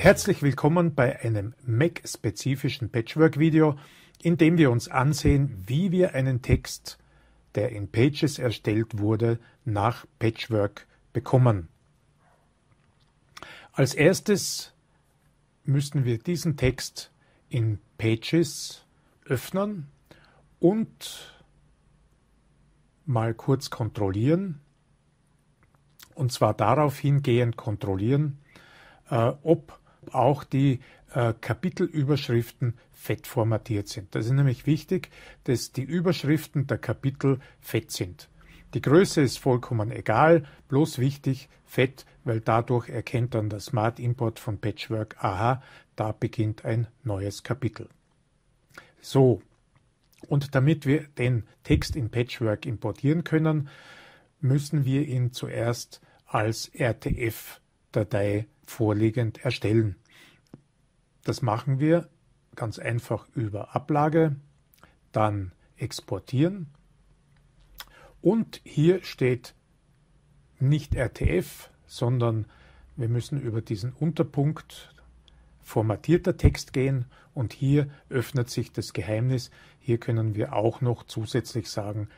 Herzlich willkommen bei einem Mac-spezifischen Patchwork-Video, in dem wir uns ansehen, wie wir einen Text, der in Pages erstellt wurde, nach Patchwork bekommen. Als erstes müssen wir diesen Text in Pages öffnen und mal kurz kontrollieren. Und zwar darauf hingehend kontrollieren, äh, ob auch die äh, Kapitelüberschriften fett formatiert sind. Das ist nämlich wichtig, dass die Überschriften der Kapitel fett sind. Die Größe ist vollkommen egal, bloß wichtig fett, weil dadurch erkennt dann der Smart Import von Patchwork, aha, da beginnt ein neues Kapitel. So, und damit wir den Text in Patchwork importieren können, müssen wir ihn zuerst als RTF-Datei vorliegend erstellen. Das machen wir ganz einfach über Ablage, dann exportieren und hier steht nicht RTF, sondern wir müssen über diesen Unterpunkt formatierter Text gehen und hier öffnet sich das Geheimnis. Hier können wir auch noch zusätzlich sagen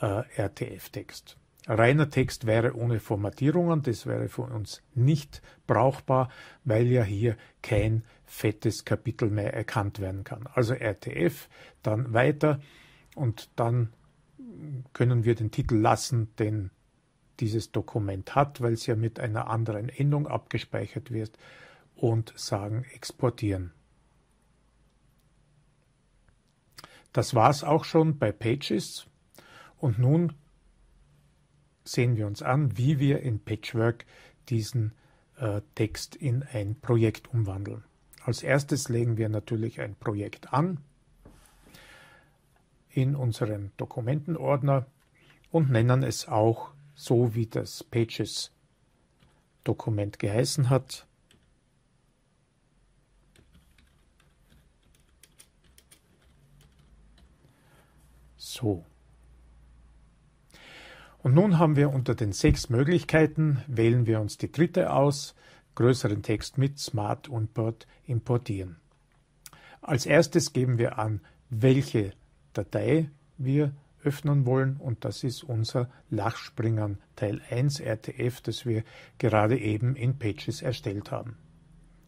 äh, RTF-Text. Reiner Text wäre ohne Formatierungen, das wäre für uns nicht brauchbar, weil ja hier kein fettes Kapitel mehr erkannt werden kann. Also RTF, dann weiter und dann können wir den Titel lassen, den dieses Dokument hat, weil es ja mit einer anderen Endung abgespeichert wird und sagen exportieren. Das war es auch schon bei Pages und nun sehen wir uns an, wie wir in Patchwork diesen äh, Text in ein Projekt umwandeln. Als erstes legen wir natürlich ein Projekt an in unserem Dokumentenordner und nennen es auch so, wie das Pages Dokument geheißen hat. So. Und nun haben wir unter den sechs Möglichkeiten, wählen wir uns die dritte aus, größeren Text mit Smart Import importieren. Als erstes geben wir an, welche Datei wir öffnen wollen und das ist unser Lachspringern Teil 1 RTF, das wir gerade eben in Pages erstellt haben.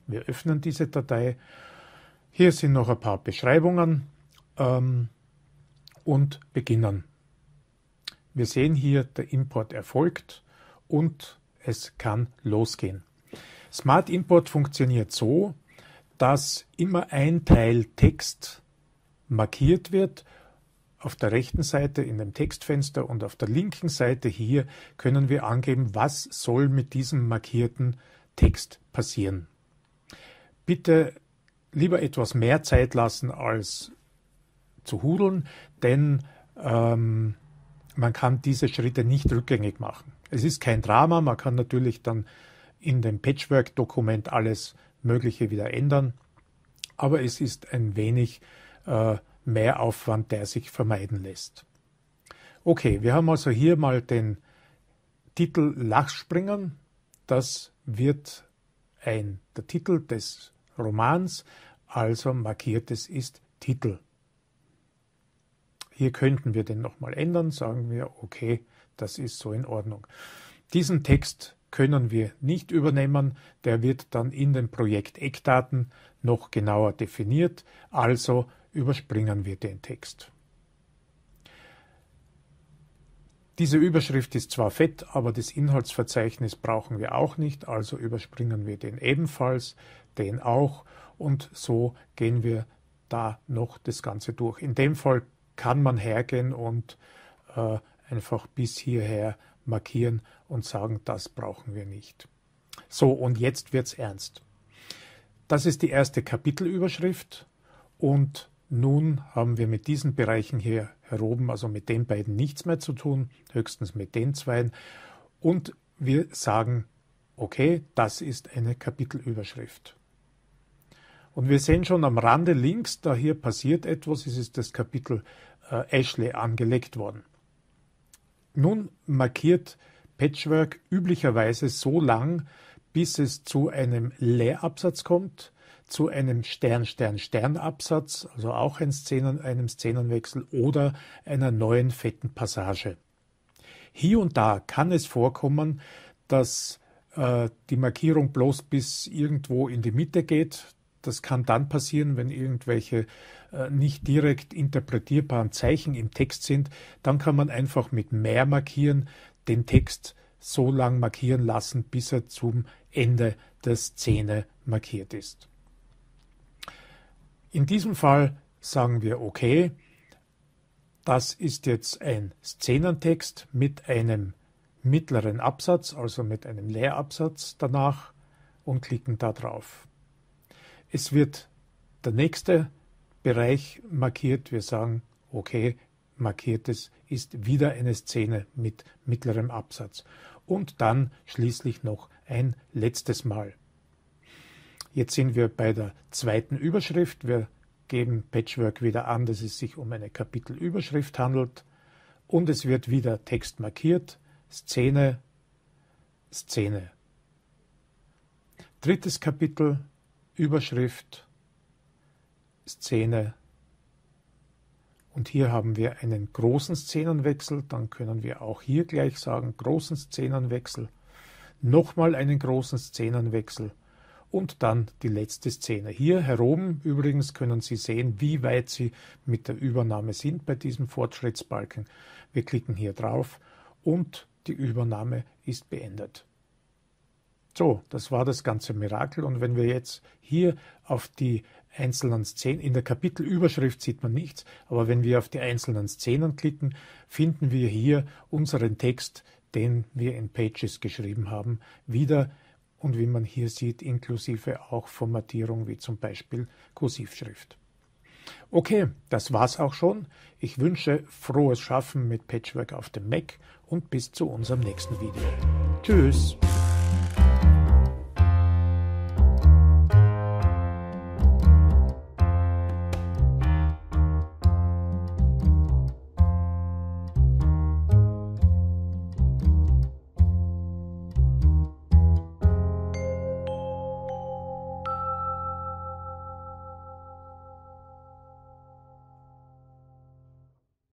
Wir öffnen diese Datei. Hier sind noch ein paar Beschreibungen ähm, und beginnen wir sehen hier, der Import erfolgt und es kann losgehen. Smart Import funktioniert so, dass immer ein Teil Text markiert wird. Auf der rechten Seite in dem Textfenster und auf der linken Seite hier können wir angeben, was soll mit diesem markierten Text passieren. Bitte lieber etwas mehr Zeit lassen als zu hudeln, denn ähm, man kann diese Schritte nicht rückgängig machen. Es ist kein Drama, man kann natürlich dann in dem Patchwork-Dokument alles Mögliche wieder ändern, aber es ist ein wenig äh, mehr Aufwand, der sich vermeiden lässt. Okay, wir haben also hier mal den Titel Lachspringen. Das wird ein, der Titel des Romans, also markiertes ist Titel. Hier könnten wir den nochmal ändern, sagen wir, okay, das ist so in Ordnung. Diesen Text können wir nicht übernehmen, der wird dann in den Projekt-Eckdaten noch genauer definiert, also überspringen wir den Text. Diese Überschrift ist zwar fett, aber das Inhaltsverzeichnis brauchen wir auch nicht, also überspringen wir den ebenfalls, den auch und so gehen wir da noch das Ganze durch. In dem Fall kann man hergehen und äh, einfach bis hierher markieren und sagen, das brauchen wir nicht. So, und jetzt wird's ernst. Das ist die erste Kapitelüberschrift und nun haben wir mit diesen Bereichen hier heroben, also mit den beiden nichts mehr zu tun, höchstens mit den zweien. Und wir sagen, okay, das ist eine Kapitelüberschrift. Und wir sehen schon am Rande links, da hier passiert etwas, es ist das Kapitel äh, Ashley angelegt worden. Nun markiert Patchwork üblicherweise so lang, bis es zu einem Leerabsatz kommt, zu einem Stern-Stern-Stern-Absatz, also auch ein Szenen, einem Szenenwechsel oder einer neuen fetten Passage. Hier und da kann es vorkommen, dass äh, die Markierung bloß bis irgendwo in die Mitte geht, das kann dann passieren, wenn irgendwelche äh, nicht direkt interpretierbaren Zeichen im Text sind. Dann kann man einfach mit mehr markieren den Text so lang markieren lassen, bis er zum Ende der Szene markiert ist. In diesem Fall sagen wir okay, das ist jetzt ein Szenentext mit einem mittleren Absatz, also mit einem Leerabsatz danach und klicken da drauf. Es wird der nächste Bereich markiert. Wir sagen, okay, markiertes ist wieder eine Szene mit mittlerem Absatz. Und dann schließlich noch ein letztes Mal. Jetzt sind wir bei der zweiten Überschrift. Wir geben Patchwork wieder an, dass es sich um eine Kapitelüberschrift handelt. Und es wird wieder Text markiert. Szene, Szene. Drittes Kapitel, Überschrift Szene. Und hier haben wir einen großen Szenenwechsel. Dann können wir auch hier gleich sagen, großen Szenenwechsel. Nochmal einen großen Szenenwechsel. Und dann die letzte Szene. Hier heroben übrigens können Sie sehen, wie weit Sie mit der Übernahme sind bei diesem Fortschrittsbalken. Wir klicken hier drauf und die Übernahme ist beendet. So, das war das ganze Mirakel. Und wenn wir jetzt hier auf die einzelnen Szenen, in der Kapitelüberschrift sieht man nichts, aber wenn wir auf die einzelnen Szenen klicken, finden wir hier unseren Text, den wir in Pages geschrieben haben, wieder und wie man hier sieht, inklusive auch Formatierung wie zum Beispiel Kursivschrift. Okay, das war's auch schon. Ich wünsche frohes Schaffen mit Patchwork auf dem Mac und bis zu unserem nächsten Video. Tschüss!